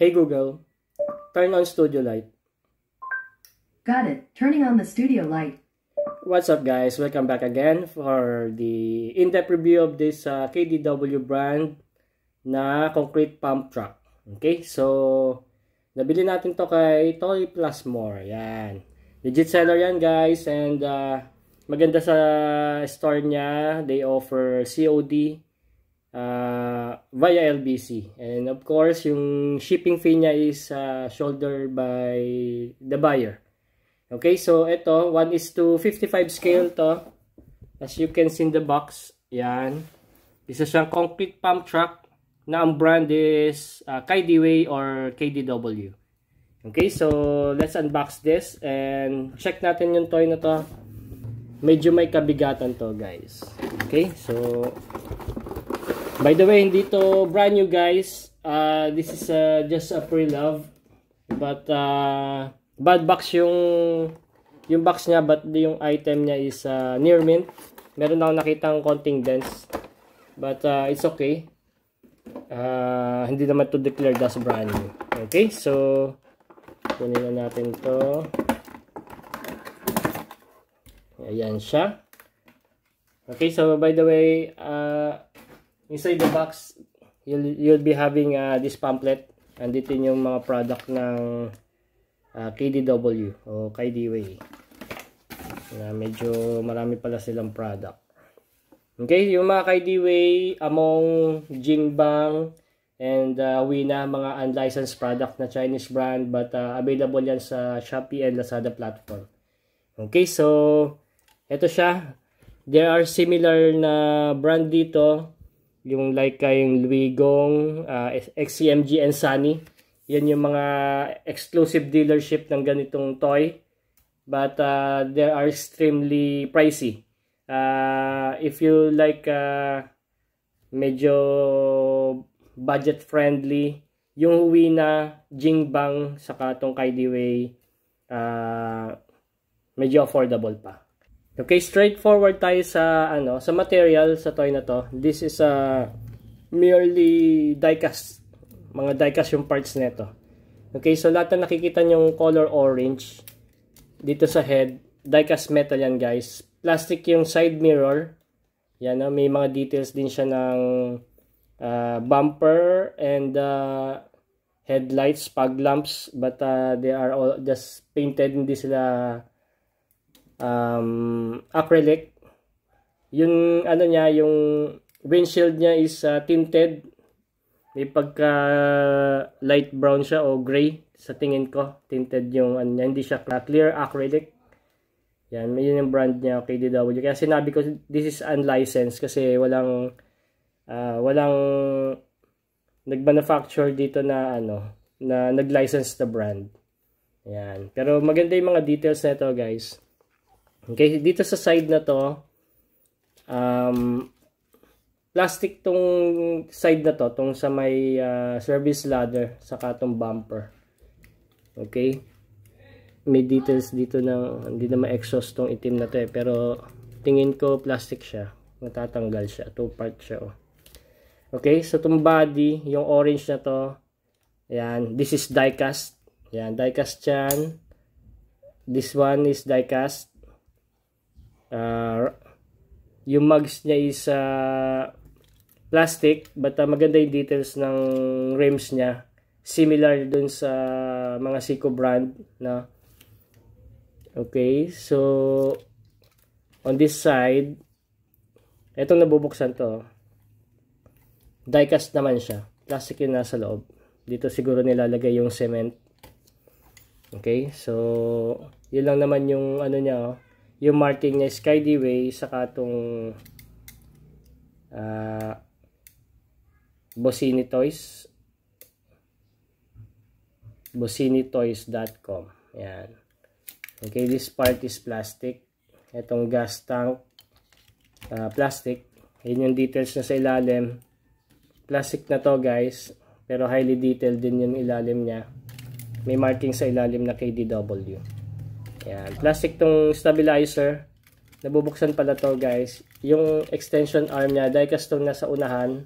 Hey Google, turn on studio light. Got it. Turning on the studio light. What's up guys? Welcome back again for the in-depth review of this uh, KDW brand na concrete pump truck. Okay, so nabili natin to kay Toy Plus More. Yan. Legit seller yan guys and uh, maganda sa store niya. They offer COD uh, via LBC. And of course, yung shipping fee niya is uh, shouldered by the buyer. Okay, so ito, 1 is to 55 scale to. As you can see in the box, yan. Isa siyang concrete pump truck na ang brand is uh, KDWay or KDW. Okay, so let's unbox this and check natin yung toy na to. Medyo may kabigatan to guys. Okay, so By the way, hindi to brand new guys. Uh, this is uh, just a pre-love. But uh, bad box yung yung box niya but yung item niya is uh, near mint. Meron ako nakitang konting dents. But uh, it's okay. Uh, hindi naman to declare as brand new. Okay, so kunin na natin to. Ayan siya. Okay, so by the way, uh, inside the box you'll, you'll be having uh, this pamphlet and dito yung mga product ng uh, KDW o KDWay na medyo marami pala silang product okay yung mga KDWay among Jingbang and uh, Wina mga unlicensed product na Chinese brand but uh, available yan sa Shopee and Lazada platform okay so ito siya there are similar na brand dito yung like kayong Luigong, uh, ah, XCMG and Sunny. Yan yung mga exclusive dealership ng ganitong toy. But uh, they are extremely pricey. Uh, if you like uh, medyo budget friendly, yung uwi na Jingbang sa katong Kaidiway uh, medyo affordable pa. Okay, straightforward tayo sa ano, sa material sa toy na to. This is a uh, merely diecast. Mga diecast yung parts nito. Okay, so lahat na nakikita yung color orange dito sa head, diecast metal yan, guys. Plastic yung side mirror. Yan, no? may mga details din siya ng uh, bumper and uh, headlights, fog lamps, but uh, they are all just painted, hindi sila um, acrylic. Yung ano niya, yung windshield niya is uh, tinted. May pagka light brown siya o gray sa tingin ko. Tinted yung ano niya, hindi siya clear acrylic. Yan, yun yung brand niya, KDW. Kaya sinabi ko, this is unlicensed kasi walang, uh, walang nag-manufacture dito na ano, na nag-license the brand. Yan. Pero maganda yung mga details nito guys. Okay, dito sa side na to, um, plastic tong side na to, tong sa may uh, service ladder, saka tong bumper. Okay? May details dito na, hindi na ma-exhaust tong itim na to eh, pero tingin ko plastic siya. Matatanggal siya, two part siya oh. Okay, so tong body, yung orange na to, ayan, this is diecast. Ayan, diecast yan. This one is diecast uh, yung mugs niya is uh, plastic but uh, maganda yung details ng rims niya similar dun sa mga Seiko brand na okay so on this side etong nabubuksan to diecast naman siya plastic yung nasa loob dito siguro nilalagay yung cement okay so yun lang naman yung ano niya oh yung marking niya is Skydway saka tong uh, Bosini Toys bosinitoys.com yan okay this part is plastic itong gas tank uh, plastic yun yung details na sa ilalim plastic na to guys pero highly detailed din yung ilalim niya may marking sa ilalim na KDW Ayan. Plastic tong stabilizer. Nabubuksan pala to guys. Yung extension arm niya, diecast tong nasa unahan.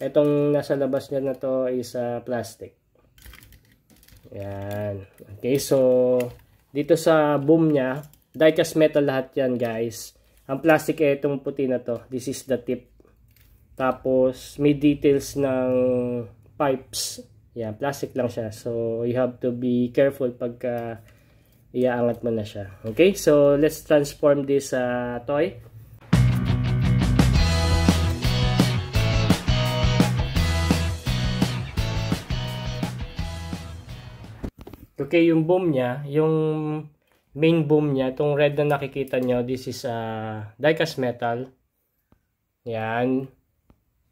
Itong nasa labas niya na to is uh, plastic. Ayan. Okay, so dito sa boom niya, diecast metal lahat yan guys. Ang plastic eh, itong puti na to. This is the tip. Tapos, may details ng pipes. Yan, plastic lang siya. So, you have to be careful pagka uh, iaangat mo na siya. Okay, so let's transform this uh, toy. Okay, yung boom niya, yung main boom niya, itong red na nakikita nyo, this is uh, diecast metal. Yan.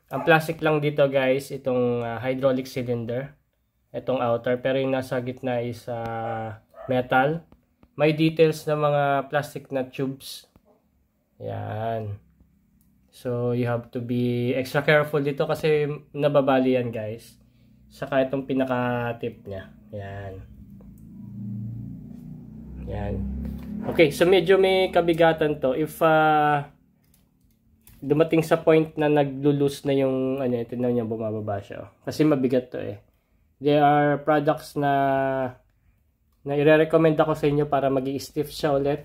Ang plastic lang dito guys, itong uh, hydraulic cylinder. Itong outer. Pero yung nasa gitna is uh, metal. May details na mga plastic na tubes. Yan. So, you have to be extra careful dito kasi nababali yan guys. Saka itong pinaka-tip niya. Yan. Yan. Okay, so medyo may kabigatan to. If uh, dumating sa point na naglulus na yung, ano, tinaw niya bumababa siya. Kasi mabigat to eh. There are products na na ire-recommend ako sa inyo para magi stiff siya ulit.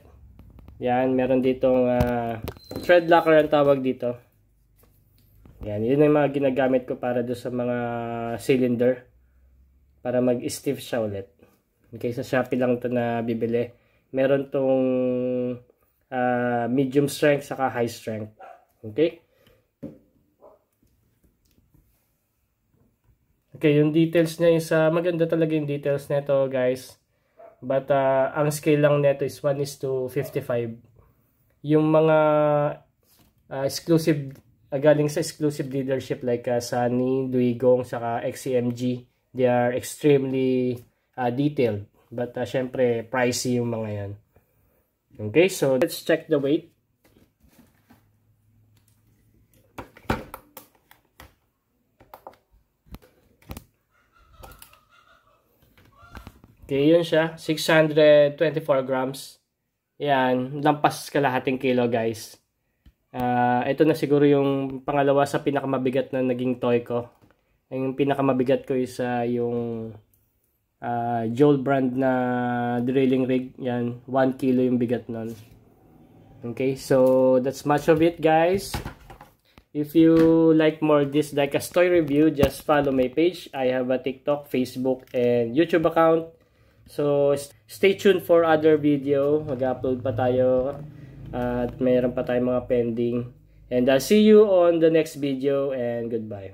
Yan, meron ditong uh, thread locker ang tawag dito. Yan, yun ang mga ginagamit ko para do sa mga cylinder para mag-stiff siya ulit. Okay, sa Shopee lang to na bibili. Meron tong uh, medium strength saka high strength. Okay? Okay, yung details niya yung sa maganda talaga yung details nito, guys. But uh, ang scale lang nito is 1 is to 55. Yung mga uh, exclusive, uh, galing sa exclusive leadership like uh, Sunny, Duigong, saka XCMG, they are extremely uh, detailed. But uh, syempre, pricey yung mga yan. Okay, so let's check the weight. Okay, yun siya. 624 grams. Yan, lampas kalahating kilo guys. Uh, ito na siguro yung pangalawa sa pinakamabigat na naging toy ko. Yung pinakamabigat ko is uh, yung uh, Joel brand na drilling rig. Yan, 1 kilo yung bigat nun. Okay, so that's much of it guys. If you like more this like a toy review, just follow my page. I have a TikTok, Facebook, and YouTube account. So, stay tuned for other video. Mag-upload pa tayo at mayroon pa tayong mga pending. And I'll see you on the next video and goodbye.